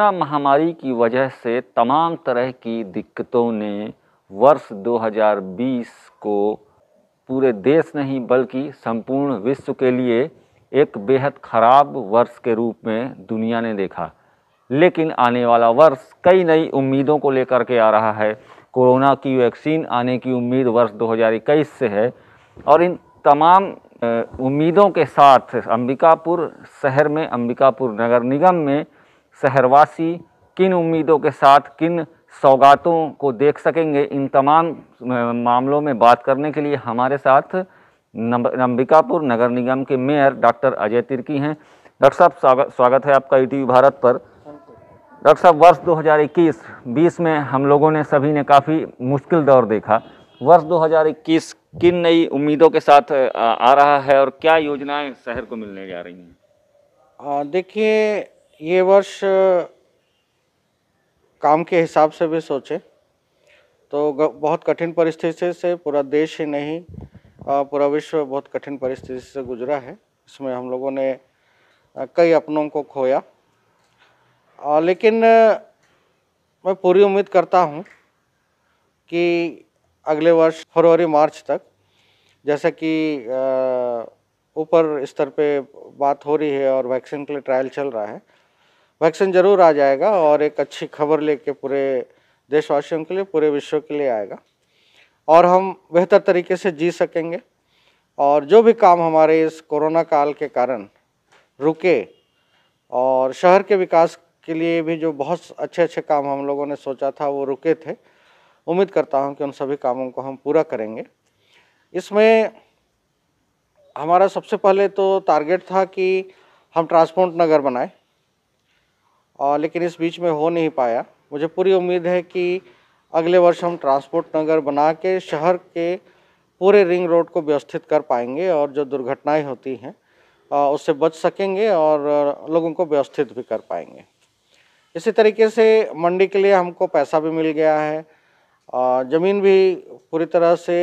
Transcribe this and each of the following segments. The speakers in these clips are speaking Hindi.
कोरोना महामारी की वजह से तमाम तरह की दिक्कतों ने वर्ष 2020 को पूरे देश नहीं बल्कि संपूर्ण विश्व के लिए एक बेहद ख़राब वर्ष के रूप में दुनिया ने देखा लेकिन आने वाला वर्ष कई नई उम्मीदों को लेकर के आ रहा है कोरोना की वैक्सीन आने की उम्मीद वर्ष 2021 से है और इन तमाम उम्मीदों के साथ अंबिकापुर शहर में अंबिकापुर नगर निगम में शहरवासी किन उम्मीदों के साथ किन सौगातों को देख सकेंगे इन तमाम मामलों में बात करने के लिए हमारे साथ अंबिकापुर नगर निगम के मेयर डॉक्टर अजय तिर्की हैं डॉक्टर साहब स्वागत है आपका ई भारत पर डॉक्टर साहब वर्ष 2021 20 में हम लोगों ने सभी ने काफ़ी मुश्किल दौर देखा वर्ष 2021 किन नई उम्मीदों के साथ आ रहा है और क्या योजनाएं शहर को मिलने जा रही हैं देखिए ये वर्ष काम के हिसाब से भी सोचे तो बहुत कठिन परिस्थिति से पूरा देश ही नहीं पूरा विश्व बहुत कठिन परिस्थिति से गुजरा है इसमें हम लोगों ने कई अपनों को खोया लेकिन मैं पूरी उम्मीद करता हूँ कि अगले वर्ष फरवरी मार्च तक जैसा कि ऊपर स्तर पे बात हो रही है और वैक्सीन के लिए ट्रायल चल रहा है वैक्सीन ज़रूर आ जाएगा और एक अच्छी खबर लेके पूरे देशवासियों के लिए पूरे विश्व के लिए आएगा और हम बेहतर तरीके से जी सकेंगे और जो भी काम हमारे इस कोरोना काल के कारण रुके और शहर के विकास के लिए भी जो बहुत अच्छे अच्छे काम हम लोगों ने सोचा था वो रुके थे उम्मीद करता हूँ कि उन सभी कामों को हम पूरा करेंगे इसमें हमारा सबसे पहले तो टारगेट था कि हम ट्रांसपोर्ट नगर बनाएं और लेकिन इस बीच में हो नहीं पाया मुझे पूरी उम्मीद है कि अगले वर्ष हम ट्रांसपोर्ट नगर बना के शहर के पूरे रिंग रोड को व्यवस्थित कर पाएंगे और जो दुर्घटनाएं होती हैं उससे बच सकेंगे और लोगों को व्यवस्थित भी कर पाएंगे इसी तरीके से मंडी के लिए हमको पैसा भी मिल गया है ज़मीन भी पूरी तरह से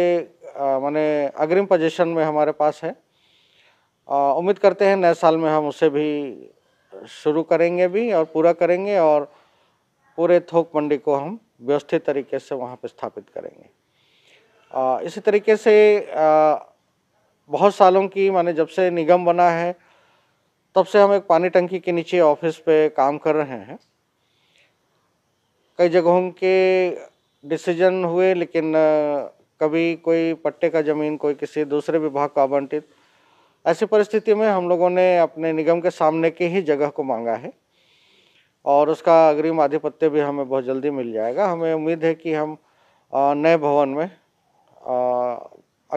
माने अग्रिम पोजीशन में हमारे पास है उम्मीद करते हैं नए साल में हम उसे भी शुरू करेंगे भी और पूरा करेंगे और पूरे थोक मंडी को हम व्यवस्थित तरीके से वहाँ पर स्थापित करेंगे आ, इसी तरीके से आ, बहुत सालों की माने जब से निगम बना है तब से हम एक पानी टंकी के नीचे ऑफिस पे काम कर रहे हैं कई जगहों के डिसीजन हुए लेकिन कभी कोई पट्टे का ज़मीन कोई किसी दूसरे विभाग को आवंटित ऐसी परिस्थिति में हम लोगों ने अपने निगम के सामने के ही जगह को मांगा है और उसका अग्रिम आधिपत्य भी हमें बहुत जल्दी मिल जाएगा हमें उम्मीद है कि हम नए भवन में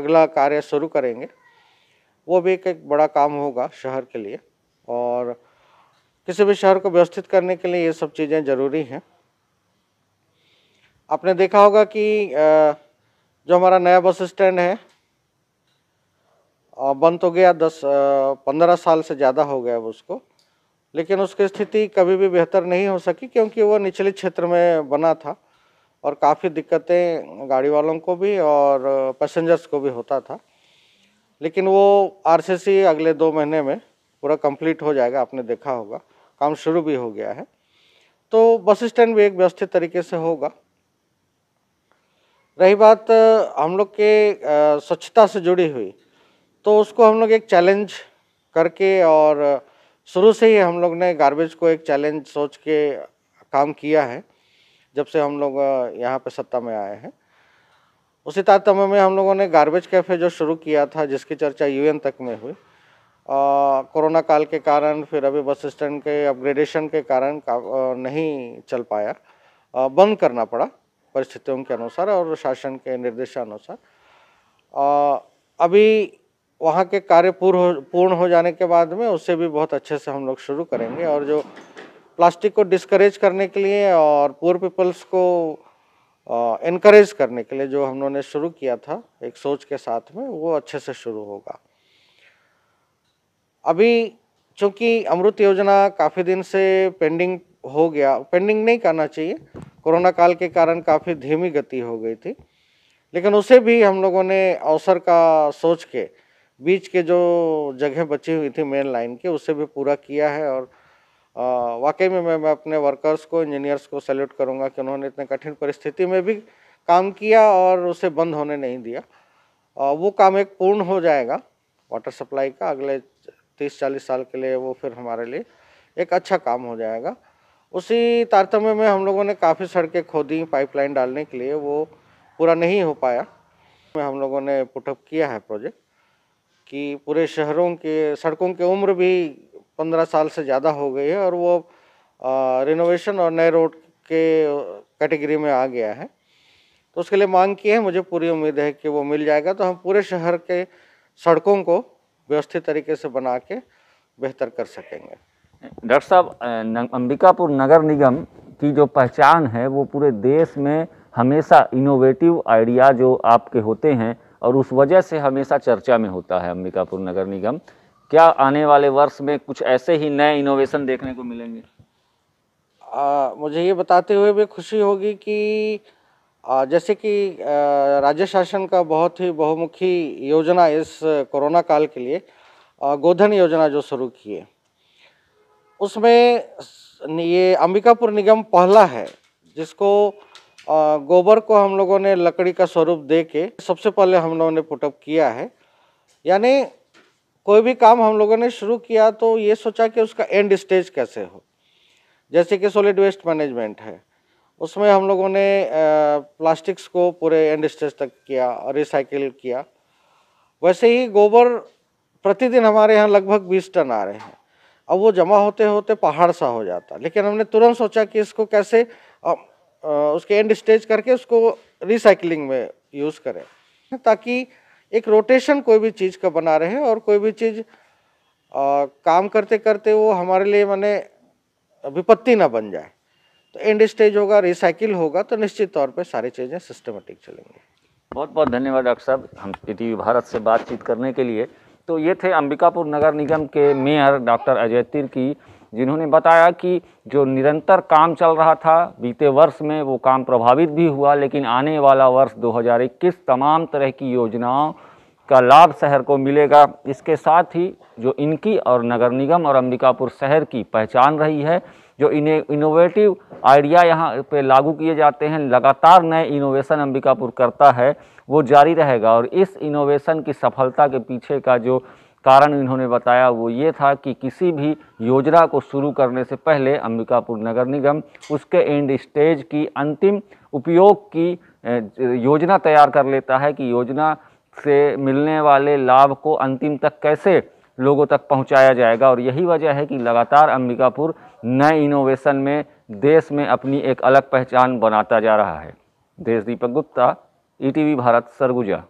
अगला कार्य शुरू करेंगे वो भी एक एक बड़ा काम होगा शहर के लिए और किसी भी शहर को व्यवस्थित करने के लिए ये सब चीज़ें ज़रूरी हैं आपने देखा होगा कि जो हमारा नया बस स्टैंड है बंद तो गया दस पंद्रह साल से ज़्यादा हो गया उसको लेकिन उसकी स्थिति कभी भी बेहतर नहीं हो सकी क्योंकि वो निचले क्षेत्र में बना था और काफ़ी दिक्कतें गाड़ी वालों को भी और पैसेंजर्स को भी होता था लेकिन वो आरसीसी अगले दो महीने में पूरा कंप्लीट हो जाएगा आपने देखा होगा काम शुरू भी हो गया है तो बस स्टैंड भी एक व्यवस्थित तरीके से होगा रही बात हम लोग के स्वच्छता से जुड़ी हुई तो उसको हम लोग एक चैलेंज करके और शुरू से ही हम लोग ने गार्बेज को एक चैलेंज सोच के काम किया है जब से हम लोग यहाँ पे सत्ता में आए हैं उसी तारतम्य में हम लोगों ने गार्बेज कैफ़े जो शुरू किया था जिसकी चर्चा यूएन तक में हुई कोरोना काल के कारण फिर अभी बस स्टैंड के अपग्रेडेशन के कारण का, आ, नहीं चल पाया आ, बंद करना पड़ा परिस्थितियों के अनुसार और शासन के निर्देशानुसार अभी वहाँ के कार्य पूर्ण हो पूर्ण हो जाने के बाद में उससे भी बहुत अच्छे से हम लोग शुरू करेंगे और जो प्लास्टिक को डिस्करेज करने के लिए और पुअर पीपल्स को इनक्रेज करने के लिए जो हम लोगों ने शुरू किया था एक सोच के साथ में वो अच्छे से शुरू होगा अभी चूँकि अमृत योजना काफ़ी दिन से पेंडिंग हो गया पेंडिंग नहीं करना चाहिए कोरोना काल के कारण काफ़ी धीमी गति हो गई थी लेकिन उसे भी हम लोगों ने अवसर का सोच के बीच के जो जगह बची हुई थी मेन लाइन के उसे भी पूरा किया है और वाकई में मैं, मैं अपने वर्कर्स को इंजीनियर्स को सैल्यूट करूंगा कि उन्होंने इतने कठिन परिस्थिति में भी काम किया और उसे बंद होने नहीं दिया आ, वो काम एक पूर्ण हो जाएगा वाटर सप्लाई का अगले तीस चालीस साल के लिए वो फिर हमारे लिए एक अच्छा काम हो जाएगा उसी तारतम्य में हम लोगों ने काफ़ी सड़कें खोदी पाइपलाइन डालने के लिए वो पूरा नहीं हो पाया हम लोगों ने पुटअप किया है प्रोजेक्ट कि पूरे शहरों के सड़कों की उम्र भी पंद्रह साल से ज़्यादा हो गई है और वो रिनोवेशन और नए रोड के कैटेगरी में आ गया है तो उसके लिए मांग की है मुझे पूरी उम्मीद है कि वो मिल जाएगा तो हम पूरे शहर के सड़कों को व्यवस्थित तरीके से बना के बेहतर कर सकेंगे डॉक्टर साहब अंबिकापुर नगर निगम की जो पहचान है वो पूरे देश में हमेशा इनोवेटिव आइडिया जो आपके होते हैं और उस वजह से हमेशा चर्चा में होता है अंबिकापुर नगर निगम क्या आने वाले वर्ष में कुछ ऐसे ही नए इनोवेशन देखने को मिलेंगे आ, मुझे ये बताते हुए भी खुशी होगी कि आ, जैसे कि राज्य शासन का बहुत ही बहुमुखी योजना इस कोरोना काल के लिए आ, गोधन योजना जो शुरू की है उसमें ये अंबिकापुर निगम पहला है जिसको गोबर को हम लोगों ने लकड़ी का स्वरूप दे के सबसे पहले हम लोगों ने पुटअप किया है यानी कोई भी काम हम लोगों ने शुरू किया तो ये सोचा कि उसका एंड स्टेज कैसे हो जैसे कि सॉलिड वेस्ट मैनेजमेंट है उसमें हम लोगों ने प्लास्टिक्स को पूरे एंड स्टेज तक किया और रिसाइकिल किया वैसे ही गोबर प्रतिदिन हमारे यहाँ लगभग 20 टन आ रहे हैं अब वो जमा होते होते पहाड़ सा हो जाता लेकिन हमने तुरंत सोचा कि इसको कैसे उसके एंड स्टेज करके उसको रिसाइकलिंग में यूज़ करें ताकि एक रोटेशन कोई भी चीज़ का बना रहे और कोई भी चीज़ काम करते करते वो हमारे लिए मैंने विपत्ति ना बन जाए तो एंड स्टेज होगा रिसाइकिल होगा तो निश्चित तौर पे सारी चीज़ें सिस्टमेटिक चलेंगी बहुत बहुत धन्यवाद डॉक्टर साहब हम पृथ्वी भारत से बातचीत करने के लिए तो ये थे अंबिकापुर नगर निगम के मेयर डॉक्टर अजय तिर की जिन्होंने बताया कि जो निरंतर काम चल रहा था बीते वर्ष में वो काम प्रभावित भी हुआ लेकिन आने वाला वर्ष 2021 तमाम तरह की योजनाओं का लाभ शहर को मिलेगा इसके साथ ही जो इनकी और नगर निगम और अंबिकापुर शहर की पहचान रही है जो इन्हें इनोवेटिव आइडिया यहाँ पे लागू किए जाते हैं लगातार नए इनोवेशन अंबिकापुर करता है वो जारी रहेगा और इस इनोवेशन की सफलता के पीछे का जो कारण इन्होंने बताया वो ये था कि किसी भी योजना को शुरू करने से पहले अंबिकापुर नगर निगम उसके एंड स्टेज की अंतिम उपयोग की योजना तैयार कर लेता है कि योजना से मिलने वाले लाभ को अंतिम तक कैसे लोगों तक पहुंचाया जाएगा और यही वजह है कि लगातार अंबिकापुर नए इनोवेशन में देश में अपनी एक अलग पहचान बनाता जा रहा है देश दीपक गुप्ता ई e भारत सरगुजा